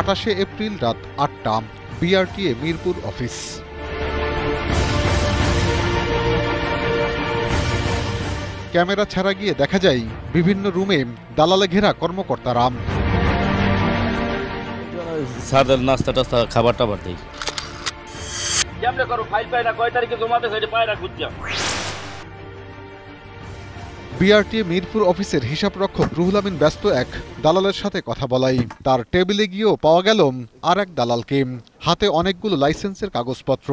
আটাশে April রাত আটটা BRTA Mirpur office camera ছাড়া গিয়ে দেখা যায় বিভিন্ন রুমে দালালে ঘেরা কর্মকর্তারা স্যারদের নাস্তা টাস্তা খাবার টাবার দিই পায় না কয় তারিখে না বিআরটিএ মিরপুর অফিসের হিসাবরক্ষক রুহুল আমিন ব্যস্ত এক দালালের সাথে কথা বলাই তার টেবিলে গিয়েও পাওয়া গেল আর এক দালালকে হাতে অনেকগুলো লাইসেন্সের কাগজপত্র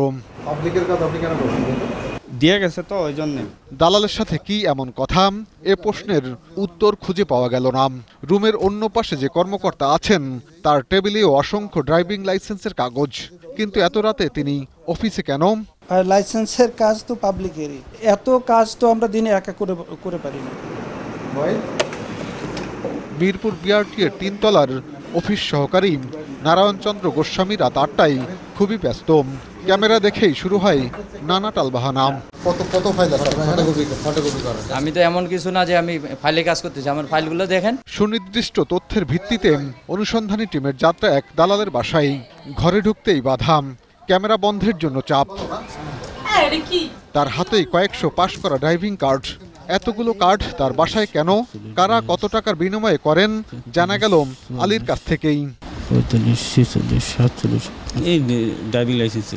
দিয়ে গেছে তো ওই জন্য দালালের সাথে কি এমন কথা এ প্রশ্নের উত্তর খুঁজে পাওয়া গেল না রুমের অন্য পাশে যে কর্মকর্তা আছেন তার টেবিলেও অসংখ্য ড্রাইভিং লাইসেন্সের কাগজ কিন্তু এত রাতে তিনি অফিসে কেন আর লাইসেন্সের কাজ তো পাবলিকেরই এত কাজ তো আমরা দিনে একা করে করে পারি না মিরপুর বিআরটিএ তিনতলার অফিস সহকারী নারায়ণচন্দ্র গোস্বামী রাত আটটায় খুবই ব্যস্ত ক্যামেরা দেখেই শুরু হয় নানা টালবাহানা কত কত ফাইল আমি তো এমন কিছু না যে আমি ফাইলে কাজ করতেছি আমার ফাইলগুলো দেখেন সুনির্দিষ্ট তথ্যের ভিত্তিতে অনুসন্ধানী টিমের যাত্রা এক দালালের বাসায় ঘরে ঢুকতেই বাধা ক্যামেরা বন্ধের জন্য চাপ হ্যাঁ, তার হাতেই কয়েকশো পাশ করা ড্রাইভিং কার্ড এতগুলো কার্ড তার বাসায় কেন কারা কত টাকার বিনিময়ে করেন জানা গেল আলীর কাছ থেকেই সাতচল্লিশ এই ড্রাইভিং লাইসেন্স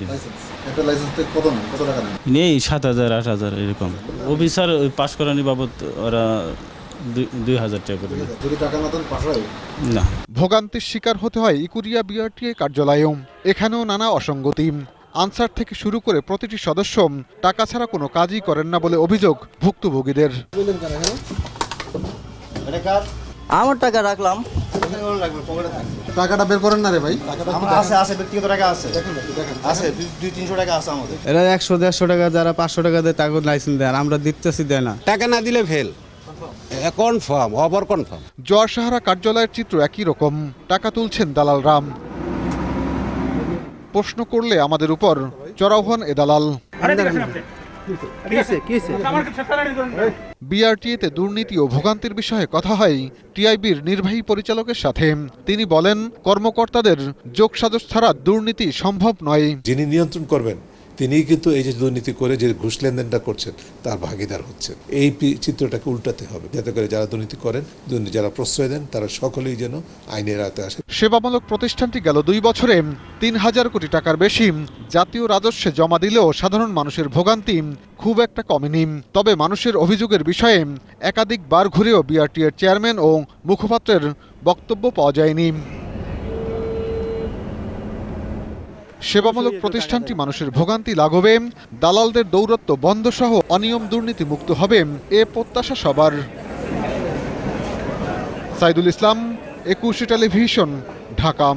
নেই সাত হাজার আট হাজার এরকম পাশ বাবদ ওরা দুই হাজার ভোগান্তির শিকার হতে হয় ইকুরিয়া বিআরটিএ কার্যালয়েও এখানেও নানা অসঙ্গতি আনসার থেকে শুরু করে প্রতিটি সদস্য টাকা ছাড়া কোনো কাজই করেন না বলে অভিযোগ ভুক্তভোগীদের আমার টাকা রাখলাম টাকাটা বের করেন না রে ভাই টাকা একশো দেড়শো টাকা যারা পাঁচশো টাকা লাইসেন্স আমরা দিতেছি দেয় না টাকা না দিলে অবর সাহারা কার্যালয়ের চিত্র একই রকম টাকা তুলছেন দালাল রাম প্রশ্ন করলে আমাদের উপর চড়াও হন এদালাল বিআরটিএতে দুর্নীতি ও ভোগান্তির বিষয়ে কথা হয় টিআইবির নির্বাহী পরিচালকের সাথে তিনি বলেন কর্মকর্তাদের যোগসাজশ ছাড়া দুর্নীতি সম্ভব নয় যিনি নিয়ন্ত্রণ করবেন তিনি কিন্তু এই যে দুর্নীতি করে যে ঘুষ লেনদেনটা করছেন তার ভাগিদার হচ্ছেন এই চিত্রটাকে উল্টাতে হবে যাতে করে যারা দুর্নীতি করেন দুর্নীতি যারা প্রশ্রয় দেন তারা সকলেই যেন আইনের আয়তে আসে সেবামূলক প্রতিষ্ঠানটি গেল দুই বছরে তিন হাজার কোটি টাকার বেশি জাতীয় রাজস্বে জমা দিলেও সাধারণ মানুষের ভোগান্তি খুব একটা কমেনি তবে মানুষের অভিযোগের বিষয়ে একাধিক বার ঘুরেও বিআরটিএর চেয়ারম্যান ও মুখপাত্রের বক্তব্য পাওয়া যায়নি সেবামূলক প্রতিষ্ঠানটি মানুষের ভোগান্তি লাগবে দালালদের দৌরত্ব বন্ধ সহ অনিয়ম দুর্নীতি মুক্ত হবে এ প্রত্যাশা সবার সাইদুল ইসলাম একুশে টেলিভিশন ঢাকা